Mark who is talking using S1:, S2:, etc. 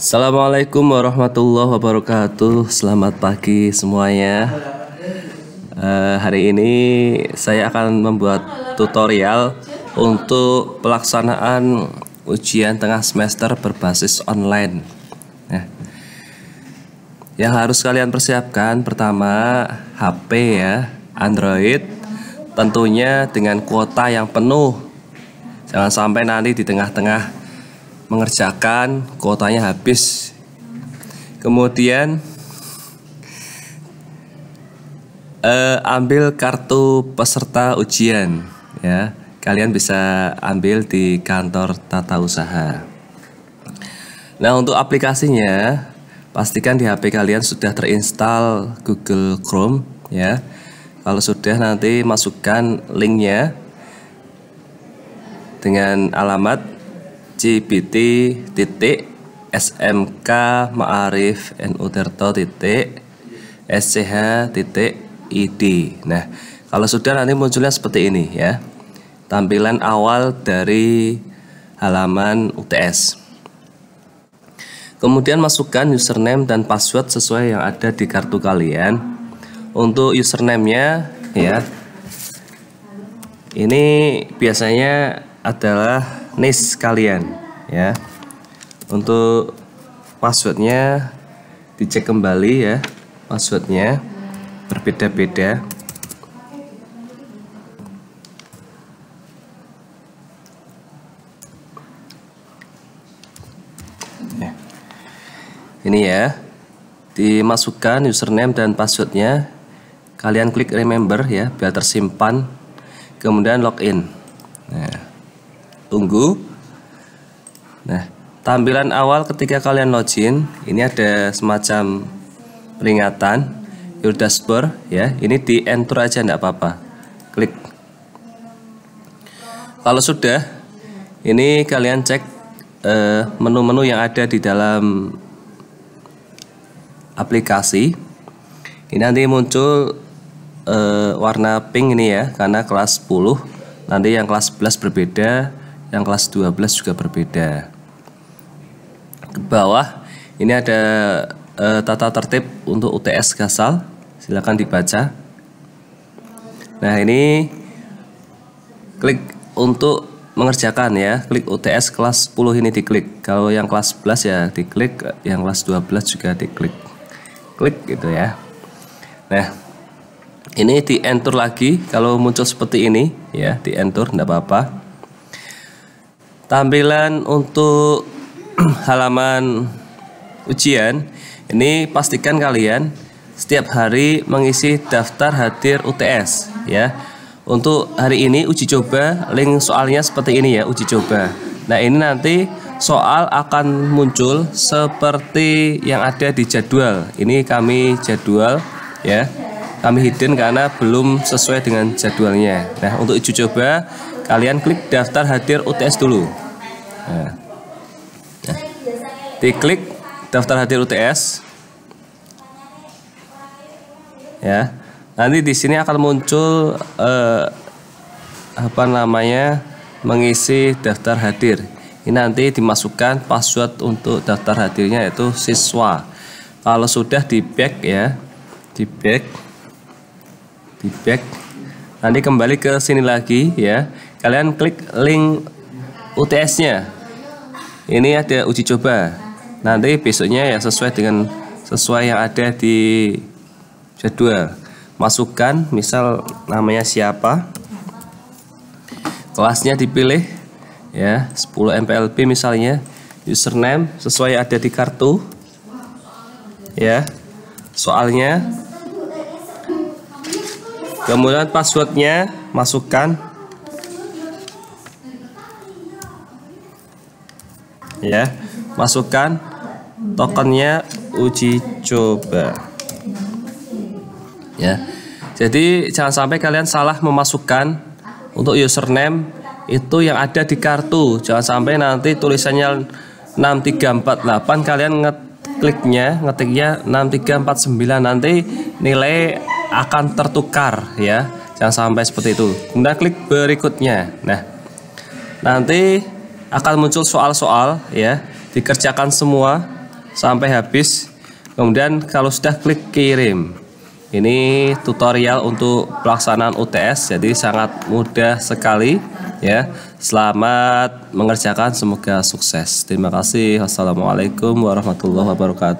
S1: Assalamualaikum warahmatullahi wabarakatuh. Selamat pagi semuanya. Uh, hari ini saya akan membuat tutorial untuk pelaksanaan ujian tengah semester berbasis online. Nah, yang harus kalian persiapkan pertama HP ya, Android, tentunya dengan kuota yang penuh. Jangan sampai nanti di tengah-tengah mengerjakan kuotanya habis kemudian eh, ambil kartu peserta ujian ya kalian bisa ambil di kantor tata usaha nah untuk aplikasinya pastikan di HP kalian sudah terinstall Google Chrome ya kalau sudah nanti masukkan linknya dengan alamat GPT titik SMK Ma'arif NU Tirto titik SCH titik ID nah kalau sudah nanti munculnya seperti ini ya tampilan awal dari halaman UTS kemudian masukkan username dan password sesuai yang ada di kartu kalian untuk username-nya ya ini biasanya adalah NIS kalian ya. Untuk passwordnya dicek kembali ya passwordnya berbeda-beda ya. ini ya dimasukkan username dan passwordnya kalian klik remember ya biar tersimpan kemudian login nah tunggu. Nah, tampilan awal ketika kalian login, ini ada semacam peringatan your dashboard ya. Ini di enter aja enggak apa-apa. Klik. Kalau sudah, ini kalian cek eh, menu-menu eh, yang ada di dalam aplikasi. Ini nanti muncul eh, warna pink ini ya, karena kelas 10 nanti yang kelas 11 berbeda yang kelas 12 juga berbeda. Ke bawah ini ada e, tata tertib untuk UTS Gasal. silahkan dibaca. Nah, ini klik untuk mengerjakan ya. Klik UTS kelas 10 ini diklik. Kalau yang kelas 11 ya diklik, yang kelas 12 juga diklik. Klik gitu ya. Nah, ini di enter lagi kalau muncul seperti ini ya, di enter, tidak apa-apa. Tampilan untuk halaman ujian ini pastikan kalian setiap hari mengisi daftar hadir UTS ya. Untuk hari ini uji coba link soalnya seperti ini ya uji coba. Nah ini nanti soal akan muncul seperti yang ada di jadwal. Ini kami jadwal ya. Kami hidden karena belum sesuai dengan jadwalnya. Nah, untuk uji coba kalian klik daftar hadir UTS dulu. Nah. Nah. Diklik daftar hadir UTS. Ya. Nanti di sini akan muncul eh, apa namanya? mengisi daftar hadir. Ini nanti dimasukkan password untuk daftar hadirnya yaitu siswa. Kalau sudah di back ya, di back di back Nanti kembali ke sini lagi ya. Kalian klik link UTS-nya. Ini ada uji coba. Nanti besoknya ya sesuai dengan sesuai yang ada di jadwal. Masukkan misal namanya siapa. Kelasnya dipilih ya, 10 MPLB misalnya. Username sesuai ada di kartu. Ya. Soalnya kemudian passwordnya masukkan ya masukkan tokennya uji coba ya jadi jangan sampai kalian salah memasukkan untuk username itu yang ada di kartu jangan sampai nanti tulisannya 6348 kalian ngekliknya ngetiknya 6349 nanti nilai akan tertukar ya. Jangan sampai seperti itu. Kemudian klik berikutnya. Nah, nanti akan muncul soal-soal ya. Dikerjakan semua sampai habis. Kemudian kalau sudah klik kirim. Ini tutorial untuk pelaksanaan UTS jadi sangat mudah sekali ya. Selamat mengerjakan semoga sukses. Terima kasih. Wassalamualaikum warahmatullahi wabarakatuh.